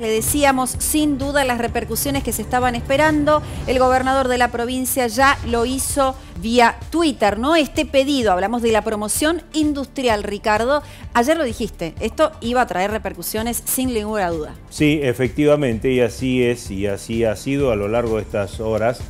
Le decíamos, sin duda, las repercusiones que se estaban esperando. El gobernador de la provincia ya lo hizo vía Twitter, ¿no? Este pedido, hablamos de la promoción industrial, Ricardo. Ayer lo dijiste, esto iba a traer repercusiones sin ninguna duda. Sí, efectivamente, y así es, y así ha sido a lo largo de estas horas.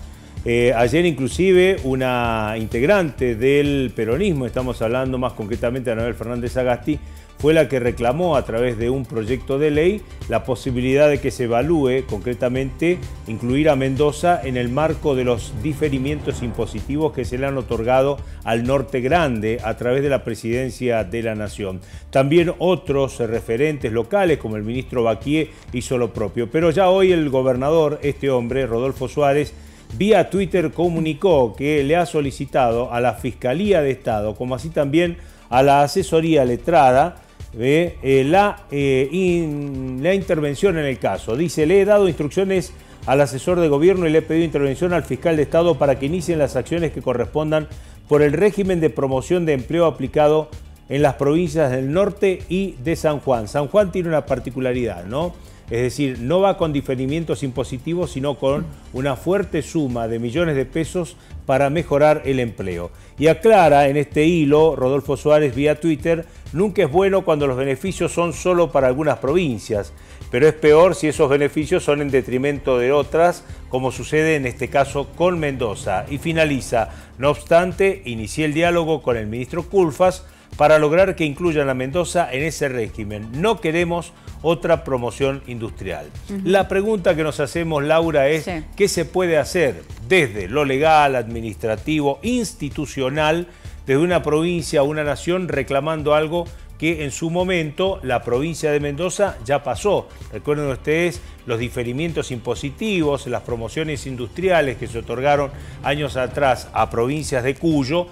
Eh, ayer inclusive una integrante del peronismo, estamos hablando más concretamente de Anabel Fernández Agasti, fue la que reclamó a través de un proyecto de ley la posibilidad de que se evalúe concretamente incluir a Mendoza en el marco de los diferimientos impositivos que se le han otorgado al Norte Grande a través de la presidencia de la Nación. También otros referentes locales como el ministro Baquier hizo lo propio. Pero ya hoy el gobernador, este hombre, Rodolfo Suárez, vía Twitter comunicó que le ha solicitado a la Fiscalía de Estado, como así también a la asesoría letrada, eh, la, eh, la intervención en el caso. Dice, le he dado instrucciones al asesor de gobierno y le he pedido intervención al fiscal de Estado para que inicien las acciones que correspondan por el régimen de promoción de empleo aplicado en las provincias del norte y de San Juan. San Juan tiene una particularidad, ¿no? Es decir, no va con diferimientos impositivos, sino con una fuerte suma de millones de pesos para mejorar el empleo. Y aclara en este hilo Rodolfo Suárez vía Twitter, nunca es bueno cuando los beneficios son solo para algunas provincias, pero es peor si esos beneficios son en detrimento de otras, como sucede en este caso con Mendoza. Y finaliza, no obstante, inicié el diálogo con el ministro Culfas, para lograr que incluyan a Mendoza en ese régimen. No queremos otra promoción industrial. La pregunta que nos hacemos, Laura, es ¿qué se puede hacer desde lo legal, administrativo, institucional, desde una provincia a una nación reclamando algo que en su momento la provincia de Mendoza ya pasó. Recuerden ustedes los diferimientos impositivos, las promociones industriales que se otorgaron años atrás a provincias de Cuyo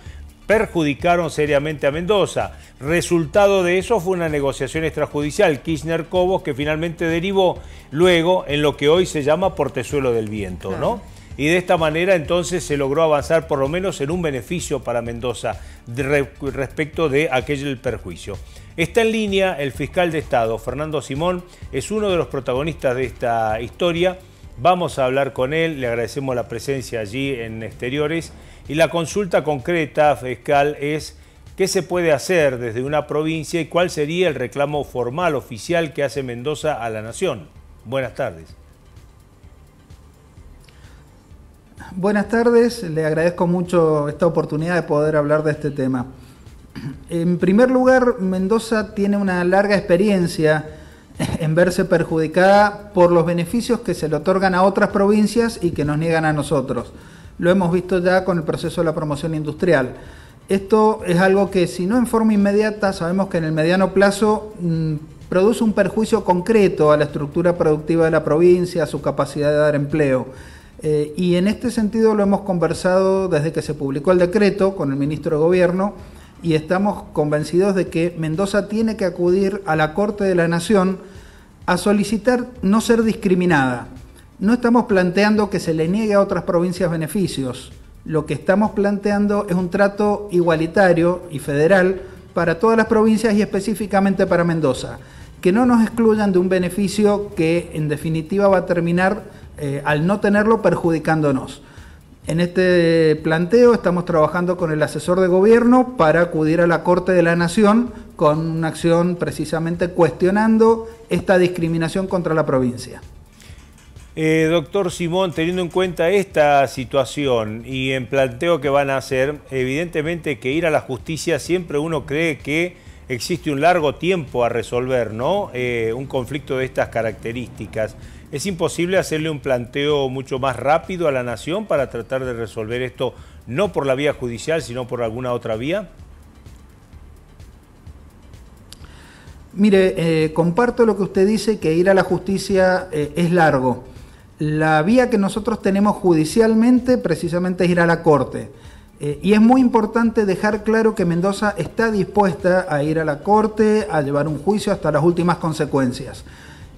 perjudicaron seriamente a Mendoza. Resultado de eso fue una negociación extrajudicial, Kirchner-Cobos, que finalmente derivó luego en lo que hoy se llama Portezuelo del Viento, ¿no? Y de esta manera entonces se logró avanzar por lo menos en un beneficio para Mendoza respecto de aquel perjuicio. Está en línea el fiscal de Estado, Fernando Simón, es uno de los protagonistas de esta historia. Vamos a hablar con él, le agradecemos la presencia allí en exteriores. Y la consulta concreta fiscal es qué se puede hacer desde una provincia y cuál sería el reclamo formal oficial que hace Mendoza a la Nación. Buenas tardes. Buenas tardes, le agradezco mucho esta oportunidad de poder hablar de este tema. En primer lugar, Mendoza tiene una larga experiencia en verse perjudicada por los beneficios que se le otorgan a otras provincias y que nos niegan a nosotros lo hemos visto ya con el proceso de la promoción industrial. Esto es algo que si no en forma inmediata, sabemos que en el mediano plazo mm, produce un perjuicio concreto a la estructura productiva de la provincia, a su capacidad de dar empleo. Eh, y en este sentido lo hemos conversado desde que se publicó el decreto con el ministro de Gobierno y estamos convencidos de que Mendoza tiene que acudir a la Corte de la Nación a solicitar no ser discriminada no estamos planteando que se le niegue a otras provincias beneficios. Lo que estamos planteando es un trato igualitario y federal para todas las provincias y específicamente para Mendoza. Que no nos excluyan de un beneficio que en definitiva va a terminar, eh, al no tenerlo, perjudicándonos. En este planteo estamos trabajando con el asesor de gobierno para acudir a la Corte de la Nación con una acción precisamente cuestionando esta discriminación contra la provincia. Eh, doctor Simón, teniendo en cuenta esta situación y en planteo que van a hacer, evidentemente que ir a la justicia siempre uno cree que existe un largo tiempo a resolver, ¿no? Eh, un conflicto de estas características. ¿Es imposible hacerle un planteo mucho más rápido a la nación para tratar de resolver esto, no por la vía judicial, sino por alguna otra vía? Mire, eh, comparto lo que usted dice, que ir a la justicia es largo la vía que nosotros tenemos judicialmente precisamente es ir a la Corte. Eh, y es muy importante dejar claro que Mendoza está dispuesta a ir a la Corte, a llevar un juicio hasta las últimas consecuencias.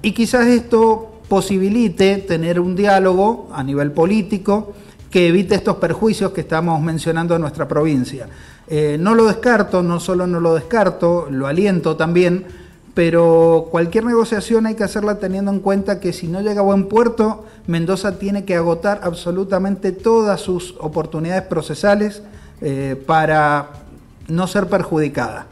Y quizás esto posibilite tener un diálogo a nivel político que evite estos perjuicios que estamos mencionando en nuestra provincia. Eh, no lo descarto, no solo no lo descarto, lo aliento también pero cualquier negociación hay que hacerla teniendo en cuenta que si no llega a buen puerto, Mendoza tiene que agotar absolutamente todas sus oportunidades procesales eh, para no ser perjudicada.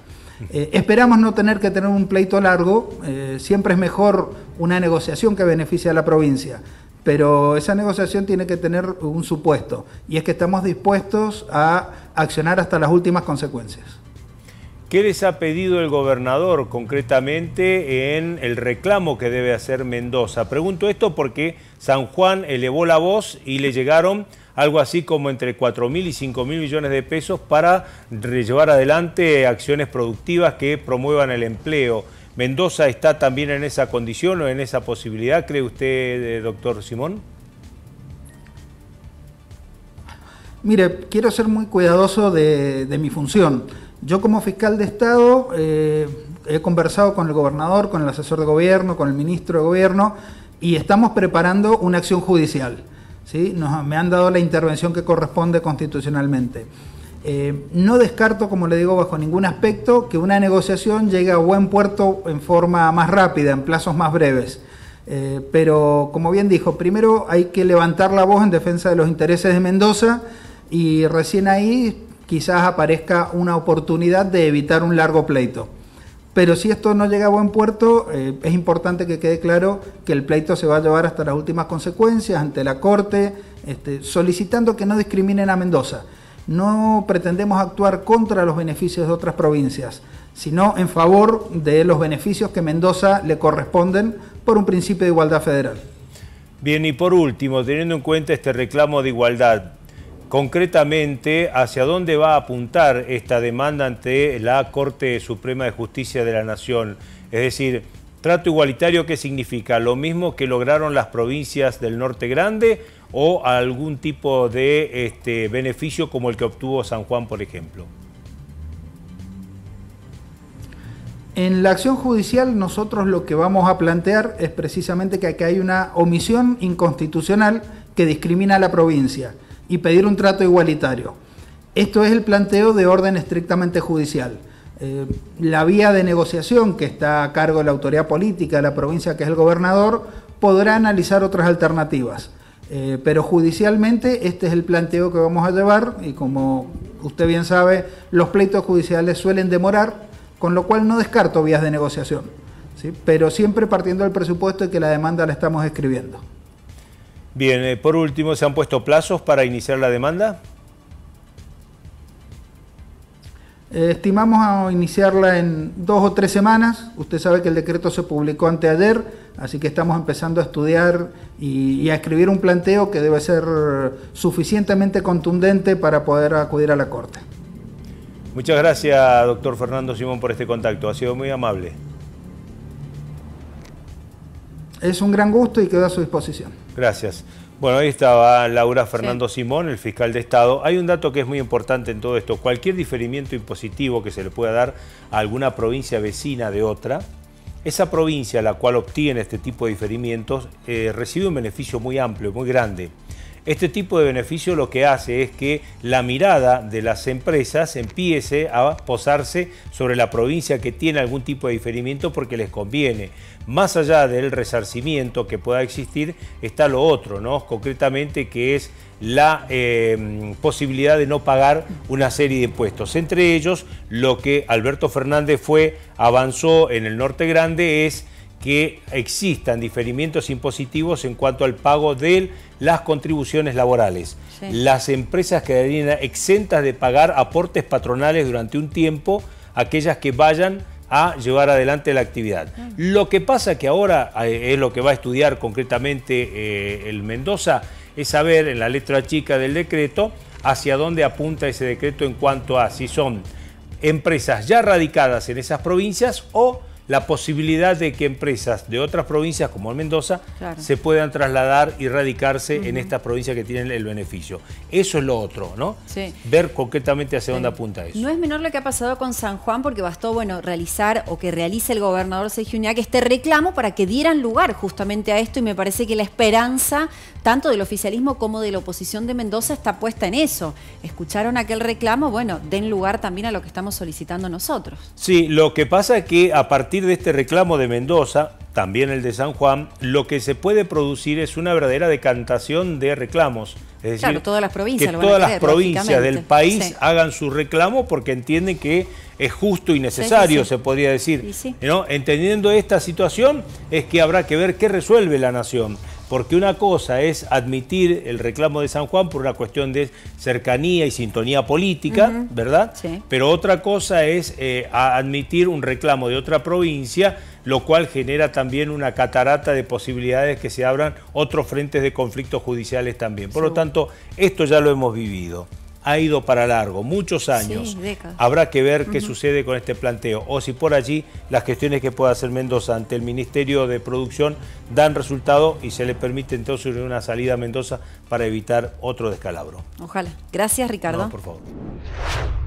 Eh, esperamos no tener que tener un pleito largo, eh, siempre es mejor una negociación que beneficie a la provincia, pero esa negociación tiene que tener un supuesto, y es que estamos dispuestos a accionar hasta las últimas consecuencias. ¿Qué les ha pedido el gobernador concretamente en el reclamo que debe hacer Mendoza? Pregunto esto porque San Juan elevó la voz y le llegaron algo así como entre 4.000 y 5.000 millones de pesos para llevar adelante acciones productivas que promuevan el empleo. ¿Mendoza está también en esa condición o en esa posibilidad, cree usted, eh, doctor Simón? Mire, quiero ser muy cuidadoso de, de mi función. Yo como fiscal de Estado eh, he conversado con el gobernador, con el asesor de gobierno, con el ministro de gobierno y estamos preparando una acción judicial. ¿sí? me han dado la intervención que corresponde constitucionalmente. Eh, no descarto, como le digo, bajo ningún aspecto que una negociación llegue a buen puerto en forma más rápida, en plazos más breves. Eh, pero, como bien dijo, primero hay que levantar la voz en defensa de los intereses de Mendoza y recién ahí quizás aparezca una oportunidad de evitar un largo pleito. Pero si esto no llega a buen puerto, eh, es importante que quede claro que el pleito se va a llevar hasta las últimas consecuencias ante la Corte, este, solicitando que no discriminen a Mendoza. No pretendemos actuar contra los beneficios de otras provincias, sino en favor de los beneficios que Mendoza le corresponden por un principio de igualdad federal. Bien, y por último, teniendo en cuenta este reclamo de igualdad, concretamente hacia dónde va a apuntar esta demanda ante la Corte Suprema de Justicia de la Nación. Es decir, trato igualitario, ¿qué significa? ¿Lo mismo que lograron las provincias del Norte Grande o algún tipo de este, beneficio como el que obtuvo San Juan, por ejemplo? En la acción judicial nosotros lo que vamos a plantear es precisamente que aquí hay una omisión inconstitucional que discrimina a la provincia y pedir un trato igualitario. Esto es el planteo de orden estrictamente judicial. Eh, la vía de negociación que está a cargo de la autoridad política de la provincia, que es el gobernador, podrá analizar otras alternativas. Eh, pero judicialmente este es el planteo que vamos a llevar y como usted bien sabe, los pleitos judiciales suelen demorar, con lo cual no descarto vías de negociación, pero siempre partiendo del presupuesto de que la demanda la estamos escribiendo. Bien, eh, por último, ¿se han puesto plazos para iniciar la demanda? Eh, estimamos a iniciarla en dos o tres semanas. Usted sabe que el decreto se publicó anteayer, así que estamos empezando a estudiar y a escribir un planteo que debe ser suficientemente contundente para poder acudir a la Corte. Muchas gracias, doctor Fernando Simón, por este contacto. Ha sido muy amable. Es un gran gusto y quedo a su disposición. Gracias. Bueno, ahí estaba Laura Fernando Simón, el fiscal de Estado. Hay un dato que es muy importante en todo esto. Cualquier diferimiento impositivo que se le pueda dar a alguna provincia vecina de otra, esa provincia la cual obtiene este tipo de diferimientos eh, recibe un beneficio muy amplio, muy grande. Este tipo de beneficio lo que hace es que la mirada de las empresas empiece a posarse sobre la provincia que tiene algún tipo de diferimiento porque les conviene. Más allá del resarcimiento que pueda existir, está lo otro, ¿no? Concretamente que es la em, posibilidad de no pagar una serie de impuestos. Entre ellos, lo que Alberto Fernández fue, avanzó en el Norte Grande es que existan diferimientos impositivos en cuanto al pago de las contribuciones laborales. Las empresas quedarían exentas de pagar aportes patronales durante un tiempo, aquellas que vayan a llevar adelante la actividad. Lo que pasa que ahora eh, es lo que va a estudiar concretamente eh, el Mendoza, es saber en la letra chica del decreto hacia dónde apunta ese decreto en cuanto a si son empresas ya radicadas en esas provincias o la posibilidad de que empresas de otras provincias como el Mendoza se puedan trasladar y radicarse en estas provincias que tienen el beneficio. Eso es lo otro, ¿no? Ver concretamente hacia dónde apunta eso. No es menor lo que ha pasado con San Juan porque bastó, bueno, realizar o que realice el gobernador Sergio que este reclamo para que dieran lugar justamente a esto y me parece que la esperanza tanto del oficialismo como de la oposición de Mendoza está puesta en eso. Escucharon aquel reclamo, bueno, den lugar también a lo que estamos solicitando nosotros. Sí, lo que pasa es que a partir de este reclamo de Mendoza, también el de San Juan, lo que se puede producir es una verdadera decantación de reclamos. Es decir, todas las provincias que todas las provincias del país hagan su reclamo porque entienden que es justo y necesario, se podría decir. ¿no? Entendiendo esta situación es que habrá que ver qué resuelve la nación porque una cosa es admitir el reclamo de San Juan por una cuestión de cercanía y sintonía política, ¿verdad? Sí. Pero otra cosa es eh, admitir un reclamo de otra provincia, lo cual genera también una catarata de posibilidades que se abran otros frentes de conflictos judiciales también. Por lo tanto, esto ya lo hemos vivido ha ido para largo, muchos años. Habrá que ver qué sucede con este planteo o si por allí las gestiones que pueda hacer Mendoza ante el Ministerio de Producción dan resultado y se le permite entonces una salida a Mendoza para evitar otro descalabro. Ojalá. Gracias, Ricardo. por favor.